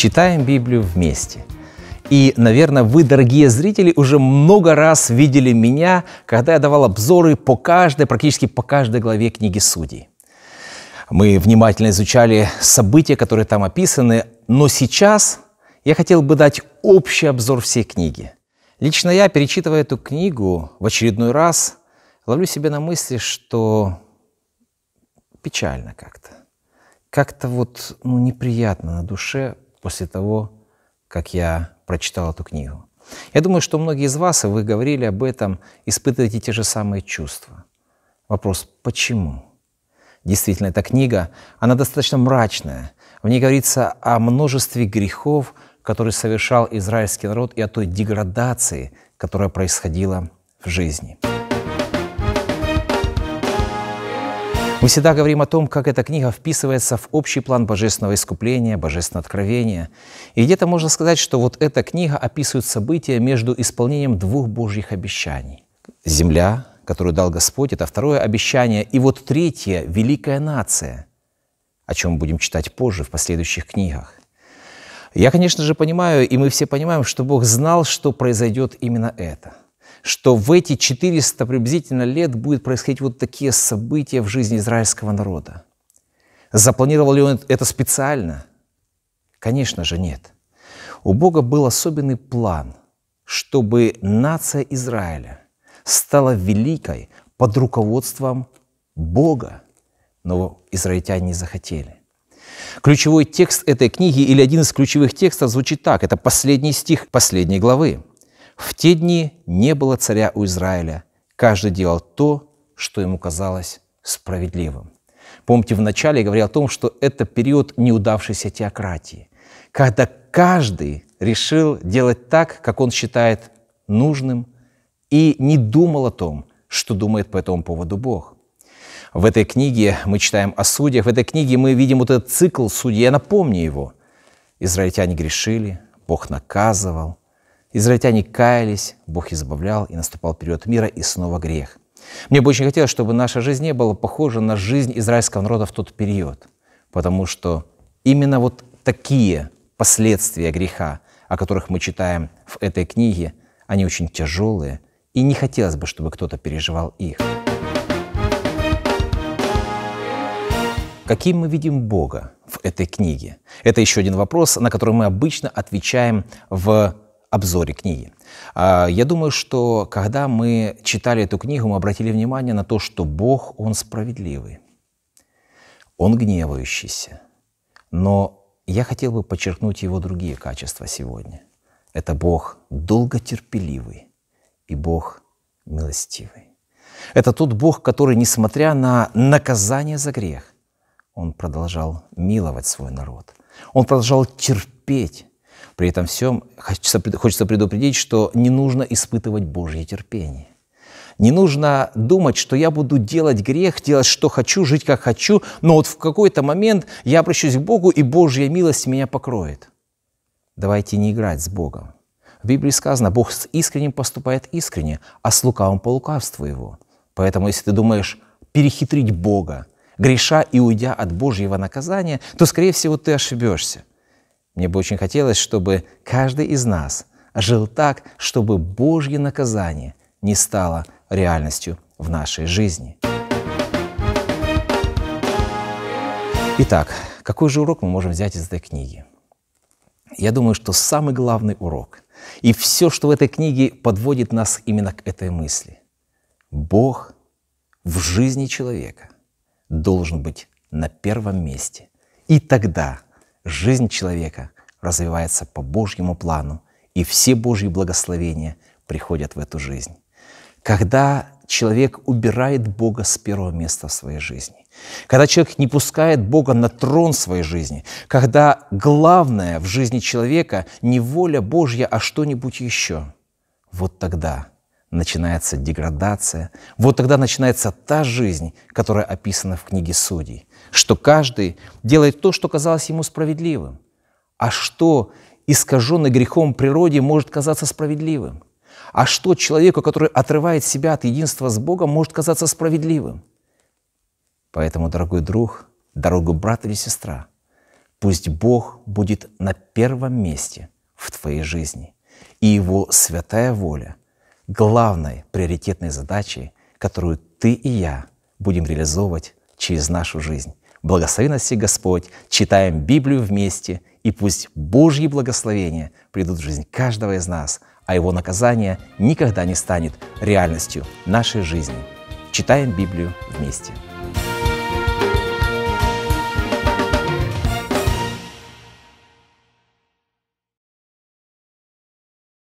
читаем Библию вместе. И, наверное, вы, дорогие зрители, уже много раз видели меня, когда я давал обзоры по каждой, практически по каждой главе книги Судей. Мы внимательно изучали события, которые там описаны, но сейчас я хотел бы дать общий обзор всей книги. Лично я, перечитывая эту книгу в очередной раз, ловлю себя на мысли, что печально как-то. Как-то вот ну, неприятно на душе после того, как я прочитал эту книгу. Я думаю, что многие из вас, и вы говорили об этом, испытываете те же самые чувства. Вопрос – почему? Действительно, эта книга, она достаточно мрачная. В ней говорится о множестве грехов, которые совершал израильский народ, и о той деградации, которая происходила в жизни. Мы всегда говорим о том, как эта книга вписывается в общий план божественного искупления, божественного откровения. И где-то можно сказать, что вот эта книга описывает события между исполнением двух божьих обещаний. Земля, которую дал Господь, это второе обещание. И вот третье – великая нация, о чем будем читать позже в последующих книгах. Я, конечно же, понимаю, и мы все понимаем, что Бог знал, что произойдет именно это что в эти 400 приблизительно лет будут происходить вот такие события в жизни израильского народа. Запланировал ли он это специально? Конечно же, нет. У Бога был особенный план, чтобы нация Израиля стала великой под руководством Бога. Но израильтяне не захотели. Ключевой текст этой книги или один из ключевых текстов звучит так. Это последний стих последней главы. В те дни не было царя у Израиля. Каждый делал то, что ему казалось справедливым. Помните, вначале я говорил о том, что это период неудавшейся теократии, когда каждый решил делать так, как он считает нужным, и не думал о том, что думает по этому поводу Бог. В этой книге мы читаем о судьях, в этой книге мы видим вот этот цикл судей, я напомню его. Израильтяне грешили, Бог наказывал, Израильтяне каялись, Бог избавлял, и наступал период мира, и снова грех. Мне бы очень хотелось, чтобы наша жизнь не была похожа на жизнь израильского народа в тот период, потому что именно вот такие последствия греха, о которых мы читаем в этой книге, они очень тяжелые, и не хотелось бы, чтобы кто-то переживал их. Каким мы видим Бога в этой книге? Это еще один вопрос, на который мы обычно отвечаем в обзоре книги. А, я думаю, что когда мы читали эту книгу, мы обратили внимание на то, что Бог, Он справедливый, Он гневающийся. Но я хотел бы подчеркнуть Его другие качества сегодня. Это Бог долготерпеливый и Бог милостивый. Это тот Бог, который, несмотря на наказание за грех, Он продолжал миловать свой народ. Он продолжал терпеть при этом всем хочется предупредить, что не нужно испытывать Божье терпение. Не нужно думать, что я буду делать грех, делать что хочу, жить как хочу, но вот в какой-то момент я обращусь к Богу, и Божья милость меня покроет. Давайте не играть с Богом. В Библии сказано, Бог с искренним поступает искренне, а с лукавым по лукавству его. Поэтому, если ты думаешь перехитрить Бога, греша и уйдя от Божьего наказания, то, скорее всего, ты ошибешься. Мне бы очень хотелось, чтобы каждый из нас жил так, чтобы Божье наказание не стало реальностью в нашей жизни. Итак, какой же урок мы можем взять из этой книги? Я думаю, что самый главный урок и все, что в этой книге подводит нас именно к этой мысли. Бог в жизни человека должен быть на первом месте. И тогда Жизнь человека развивается по Божьему плану, и все Божьи благословения приходят в эту жизнь. Когда человек убирает Бога с первого места в своей жизни, когда человек не пускает Бога на трон своей жизни, когда главное в жизни человека не воля Божья, а что-нибудь еще, вот тогда – начинается деградация. Вот тогда начинается та жизнь, которая описана в книге Судей, что каждый делает то, что казалось ему справедливым, а что искаженный грехом природе может казаться справедливым, а что человеку, который отрывает себя от единства с Богом, может казаться справедливым. Поэтому, дорогой друг, дорогой брат или сестра, пусть Бог будет на первом месте в твоей жизни, и Его святая воля – главной приоритетной задачей, которую ты и я будем реализовывать через нашу жизнь. Благослови нас все Господь, читаем Библию вместе, и пусть Божьи благословения придут в жизнь каждого из нас, а его наказание никогда не станет реальностью нашей жизни. Читаем Библию вместе.